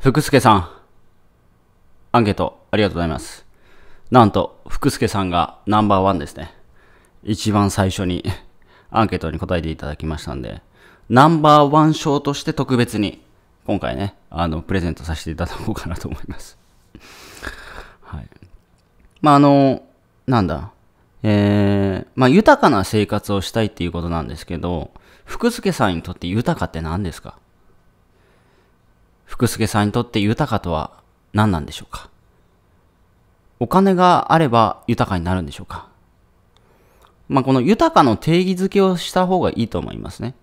福助さん、アンケートありがとうございます。なんと、福助さんがナンバーワンですね。一番最初に アンケートに答えていただきましたんで、ナンバーワン賞として特別に、今回ね、あの、プレゼントさせていただこうかなと思います。はい。まあ、あの、なんだ。えー、まあ、豊かな生活をしたいっていうことなんですけど、福助さんにとって豊かって何ですか福助さんにとって豊かとは何なんでしょうかお金があれば豊かになるんでしょうかまあ、この豊かの定義づけをした方がいいと思いますね。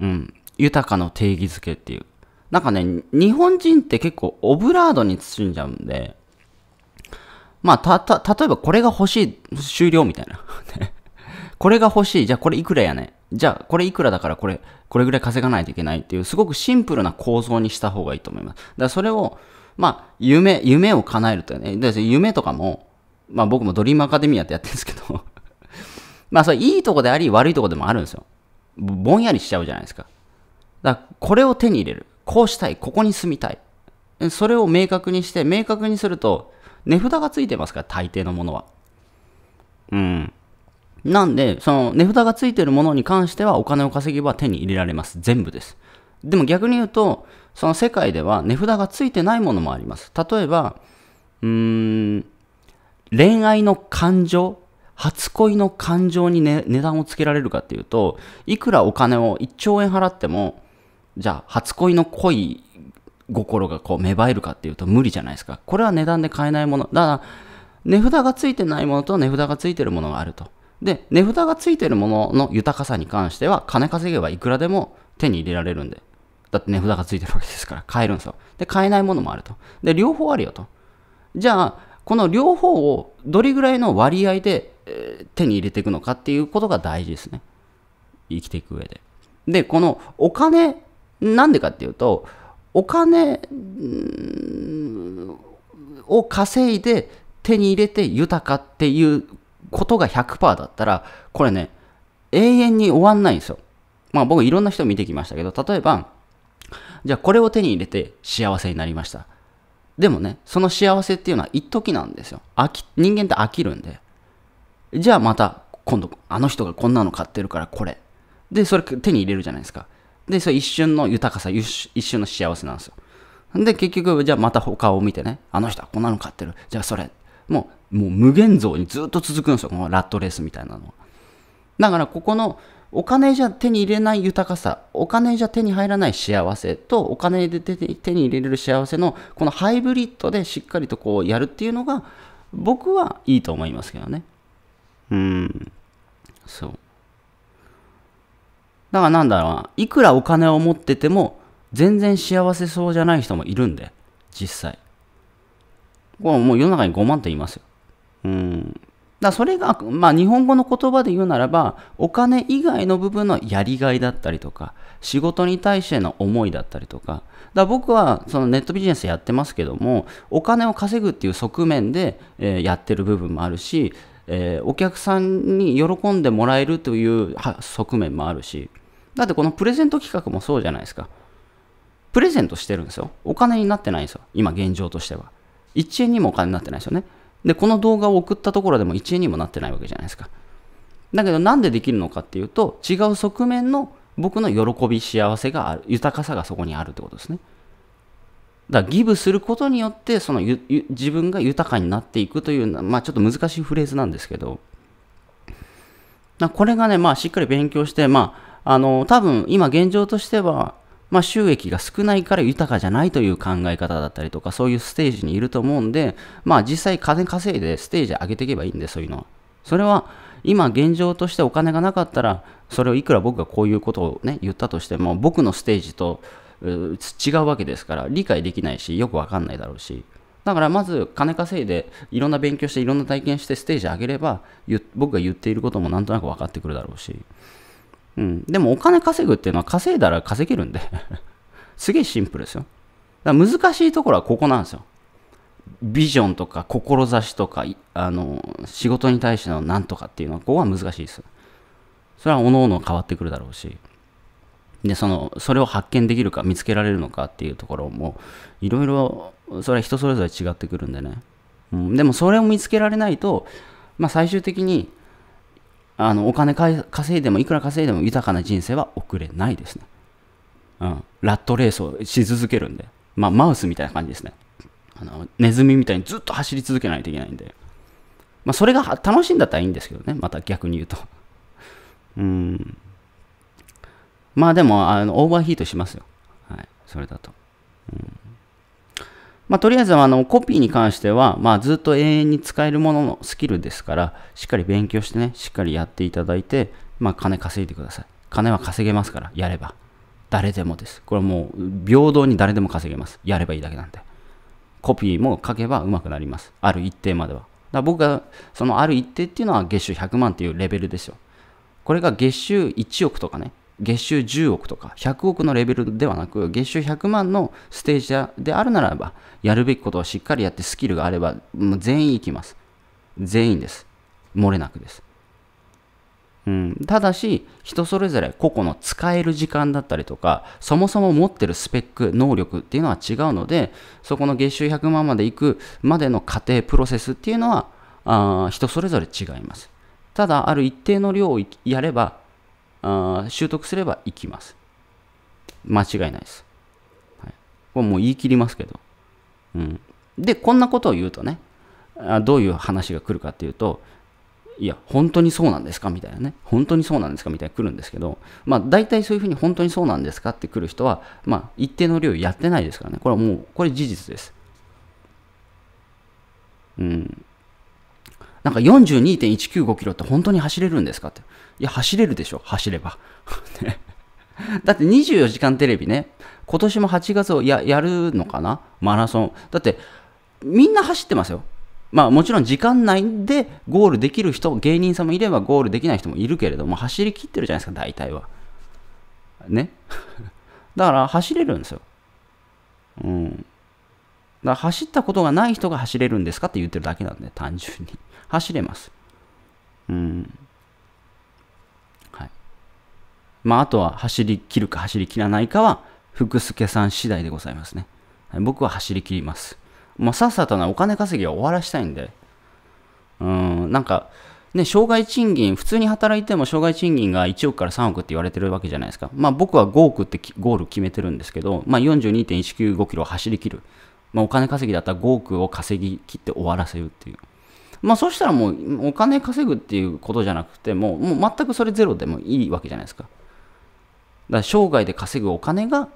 うん。豊かの定義づけっていう。なんかね、日本人って結構オブラードに包んじゃうんで、まあ、た、た、例えばこれが欲しい、終了みたいな。これが欲しい。じゃあこれいくらやねじゃあこれいくらだからこれ、これぐらい稼がないといけないっていう、すごくシンプルな構造にした方がいいと思います。だからそれを、まあ、夢、夢を叶えるとね、夢とかも、まあ僕もドリームアカデミアってやってるんですけど まあそれいいとこであり悪いとこでもあるんですよ。ぼんやりしちゃうじゃないですか。だからこれを手に入れる。こうしたい。ここに住みたい。それを明確にして、明確にすると、値札がついてますから、大抵のものは。うん。なんで、その値札がついてるものに関してはお金を稼げば手に入れられます。全部です。でも逆に言うと、その世界では値札がついてないものもあります。例えば、うーん、恋愛の感情、初恋の感情に、ね、値段をつけられるかっていうと、いくらお金を1兆円払っても、じゃあ初恋の恋心がこう芽生えるかっていうと無理じゃないですか。これは値段で買えないもの。だから、値札がついてないものと値札がついてるものがあると。で、値札がついてるものの豊かさに関しては、金稼げばいくらでも手に入れられるんで。だって値札がついてるわけですから、買えるんですよ。で、買えないものもあると。で、両方あるよと。じゃあ、この両方をどれぐらいの割合で、えー、手に入れていくのかっていうことが大事ですね。生きていく上で。で、このお金、なんでかっていうと、お金を稼いで手に入れて豊かっていうことが100%だったら、これね、永遠に終わんないんですよ。まあ僕いろんな人見てきましたけど、例えば、じゃあこれを手に入れて幸せになりました。でもね、その幸せっていうのは一時なんですよ。飽き、人間って飽きるんで。じゃあまた、今度、あの人がこんなの買ってるからこれ。で、それ手に入れるじゃないですか。で、それ一瞬の豊かさ、一瞬の幸せなんですよ。で、結局、じゃあまた他を見てね、あの人はこんなの買ってる。じゃあそれ。もうもう無限像にずっと続くんですよこのラットレースみたいなのはだからここのお金じゃ手に入れない豊かさお金じゃ手に入らない幸せとお金で手に入れれる幸せのこのハイブリッドでしっかりとこうやるっていうのが僕はいいと思いますけどねうんそうだからなんだろうないくらお金を持ってても全然幸せそうじゃない人もいるんで実際これもう世の中に5万と言いますようん、だそれが、まあ、日本語の言葉で言うならばお金以外の部分のやりがいだったりとか仕事に対しての思いだったりとかだ僕はそのネットビジネスやってますけどもお金を稼ぐっていう側面で、えー、やってる部分もあるし、えー、お客さんに喜んでもらえるという側面もあるしだってこのプレゼント企画もそうじゃないですかプレゼントしてるんですよお金になってないんですよ今現状としては1円にもお金になってないですよねで、この動画を送ったところでも1円にもなってないわけじゃないですか。だけどなんでできるのかっていうと、違う側面の僕の喜び、幸せがある、豊かさがそこにあるってことですね。だからギブすることによって、その自分が豊かになっていくという、まあちょっと難しいフレーズなんですけど、これがね、まあしっかり勉強して、まあ、あの、多分今現状としては、まあ、収益が少ないから豊かじゃないという考え方だったりとか、そういうステージにいると思うんで、まあ、実際金稼いでステージ上げていけばいいんで、そういうのは。それは、今現状としてお金がなかったら、それをいくら僕がこういうことをね、言ったとしても、僕のステージと違うわけですから、理解できないし、よくわかんないだろうし。だからまず金稼いでいろんな勉強していろんな体験してステージ上げれば僕が言っていることもなんとなく分かってくるだろうしうん、でもお金稼ぐっていうのは稼いだら稼げるんで すげえシンプルですよだから難しいところはここなんですよビジョンとか志とかあの仕事に対しての何とかっていうのはここは難しいですそれはおのおの変わってくるだろうしでそのそれを発見できるか見つけられるのかっていうところもいろいろそれは人それぞれ違ってくるんでね、うん、でもそれを見つけられないと、まあ、最終的にあのお金稼いでもいくら稼いでも豊かな人生は送れないですね、うん、ラットレースをし続けるんで、まあ、マウスみたいな感じですねあのネズミみたいにずっと走り続けないといけないんで、まあ、それが楽しいんだったらいいんですけどねまた逆に言うとうんまあでもあのオーバーヒートしますよはいそれだと、うんまあ、とりあえずあのコピーに関しては、まあ、ずっと永遠に使えるもののスキルですから、しっかり勉強してね、しっかりやっていただいて、まあ、金稼いでください。金は稼げますから、やれば。誰でもです。これもう平等に誰でも稼げます。やればいいだけなんで。コピーも書けばうまくなります。ある一定までは。だ僕が、そのある一定っていうのは月収100万っていうレベルですよ。これが月収1億とかね、月収10億とか100億のレベルではなく月収100万のステージであるならばやるべきことをしっかりやってスキルがあれば全員行きます全員です漏れなくです、うん、ただし人それぞれ個々の使える時間だったりとかそもそも持ってるスペック能力っていうのは違うのでそこの月収100万まで行くまでの過程プロセスっていうのはあ人それぞれ違いますただある一定の量をやればあ習得すれば行きます。間違いないです。はい、これもう言い切りますけど。うん、で、こんなことを言うとねあ、どういう話が来るかっていうと、いや、本当にそうなんですかみたいなね、本当にそうなんですかみたいな来るんですけど、まあ、大体そういうふうに本当にそうなんですかって来る人は、まあ、一定の量やってないですからね、これはもう、これ事実です。うん。なんか42.195キロって本当に走れるんですかって。いや、走れるでしょ、走れば。だって24時間テレビね、今年も8月をややるのかな、マラソン。だって、みんな走ってますよ。まあもちろん時間内でゴールできる人、芸人さんもいればゴールできない人もいるけれども、走りきってるじゃないですか、大体は。ね。だから走れるんですよ。うん。だから走ったことがない人が走れるんですかって言ってるだけなんで、単純に。走れます。うん。はい。まあ、あとは走りきるか走りきらないかは、福助さん次第でございますね。はい、僕は走りきります。まあ、さっさとなお金稼ぎは終わらしたいんで、うん、なんか、ね、障害賃金、普通に働いても障害賃金が1億から3億って言われてるわけじゃないですか。まあ僕は5億ってゴール決めてるんですけど、まあ42.195キロ走りきる。まあ、お金稼ぎだったら5億を稼ぎ切って終わらせるっていう。まあ、そしたらもうお金稼ぐっていうことじゃなくてももう全くそれゼロでもいいわけじゃないですか。だから生涯で稼ぐお金が、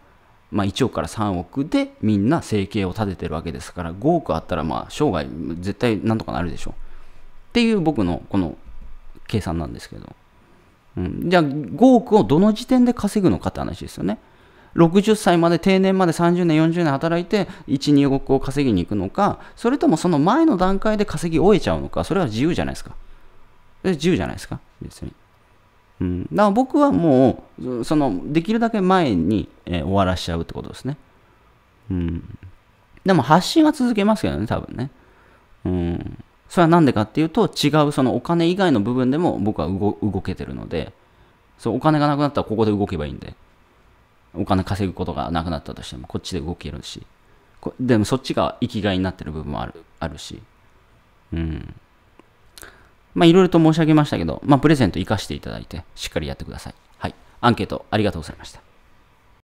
まあ、1億から3億でみんな生計を立ててるわけですから5億あったらまあ生涯絶対なんとかなるでしょう。っていう僕のこの計算なんですけど。うん、じゃあ5億をどの時点で稼ぐのかって話ですよね。60歳まで定年まで30年40年働いて12億を稼ぎに行くのかそれともその前の段階で稼ぎ終えちゃうのかそれは自由じゃないですか自由じゃないですか別に、うん、だから僕はもうそのできるだけ前に、えー、終わらしちゃうってことですねうんでも発信は続けますけどね多分ねうんそれは何でかっていうと違うそのお金以外の部分でも僕は動けてるのでそうお金がなくなったらここで動けばいいんでお金稼ぐことがなくなったとしてもこっちで動けるしでもそっちが生きがいになってる部分もあるあるしうんまあいろいろと申し上げましたけど、まあ、プレゼント生かしていただいてしっかりやってくださいはいアンケートありがとうございました